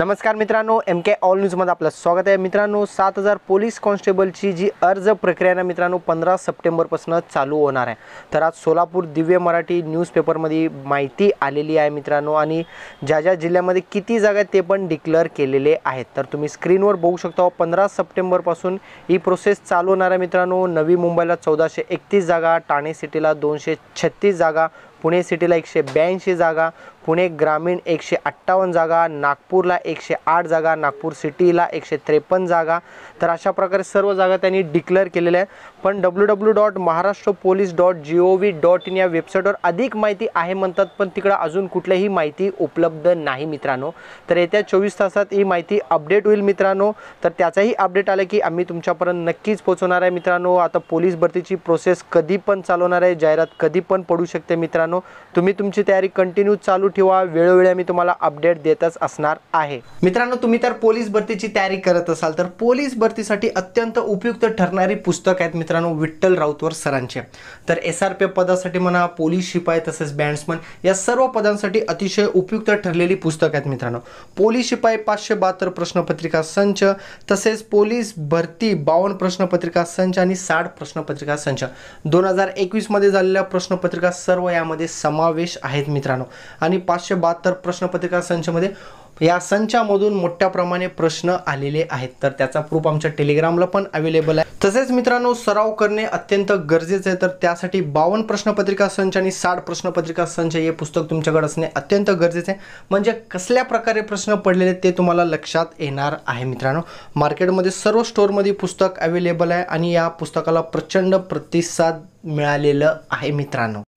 नमस्कार मित्रांनो एम के ऑल न्यूजमध्ये आपलं स्वागत आहे मित्रांनो सात हजार पोलीस कॉन्स्टेबलची जी अर्ज प्रक्रिया ना मित्रांनो पंधरा सप्टेंबरपासून चालू होणार आहे तर आज सोलापूर दिव्य मराठी न्यूजपेपरमध्ये माहिती आलेली आहे मित्रांनो आणि ज्या ज्या जिल्ह्यामध्ये किती जागा ते पण डिक्लेअर केलेले आहेत तर तुम्ही स्क्रीनवर बघू शकता पंधरा सप्टेंबरपासून ही प्रोसेस चालू होणार आहे मित्रांनो नवी मुंबईला चौदाशे एकतीस जागा ठाणे सिटीला दोनशे छत्तीस जागा पुणे सिटीला एकशे ब्याऐंशी जागा पुणे ग्रामीण एकशे अठ्ठावन्न जागा नागपूरला एकशे आठ जागा नागपूर सिटीला एकशे त्रेपन्न जागा तर अशा प्रकारे सर्व जागा त्यांनी डिक्लेअर केलेल्या आहेत पण W W dot Maharashtra police dot G O V dot in या वेबसाईटवर अधिक माहिती आहे म्हणतात पण तिकडं अजून कुठलीही माहिती उपलब्ध नाही मित्रांनो तर येत्या चोवीस तासात ही माहिती अपडेट होईल मित्रांनो तर त्याचाही अपडेट आलं की आम्ही तुमच्यापर्यंत नक्कीच पोहोचवणार आहे मित्रांनो आता पोलीस भरतीची प्रोसेस कधी पण चालवणार आहे जाहिरात कधी पण पडू शकते मित्रांनो मित्रांनो तुम्ही तुमची तयारी कंटिन्यू चालू ठेवा वेळोवेळी आम्ही तुम्हाला अपडेट देतच असणार आहे मित्रांनो तुम्ही तर पोलीस भरतीची तयारी करत असाल तर पोलीस भरतीसाठी अत्यंत उपयुक्त ठरणारी पुस्तक आहेत मित्रांनो विठ्ठल राऊतवर सरांचे तर एस आर पी पदासाठी म्हणा पोलीस शिपाई तसेच बँड्समन या सर्व पदांसाठी अतिशय उपयुक्त ठरलेली पुस्तक आहेत मित्रांनो पोलीस शिपाई पाचशे बहात्तर प्रश्नपत्रिका संच तसेच पोलीस भरती बावन्न प्रश्नपत्रिका संच आणि साठ प्रश्नपत्रिका संच दोन हजार एकवीसमध्ये झालेल्या प्रश्नपत्रिका सर्व यामध्ये संचामध्ये समावेश आहेत मित्रांनो आणि पाचशे बहात्तर प्रश्नपत्रिका संचामध्ये या संचामधून मोठ्या प्रमाणे प्रश्न आलेले आहेत तर त्याचा प्रूफ आमच्या टेलिग्रामला पण अवेलेबल आहे तसेच मित्रांनो सराव करणे अत्यंत गरजेचं आहे तर त्यासाठी बावन्न प्रश्नपत्रिका संच आणि साठ प्रश्नपत्रिका संच हे पुस्तक तुमच्याकडे असणे अत्यंत गरजेचे आहे म्हणजे कसल्या प्रकारे प्रश्न पडलेले ते तुम्हाला लक्षात येणार आहे मित्रांनो मार्केटमध्ये सर्व स्टोअरमध्ये पुस्तक अवेलेबल आहे आणि या पुस्तकाला प्रचंड प्रतिसाद मिळालेलं आहे मित्रांनो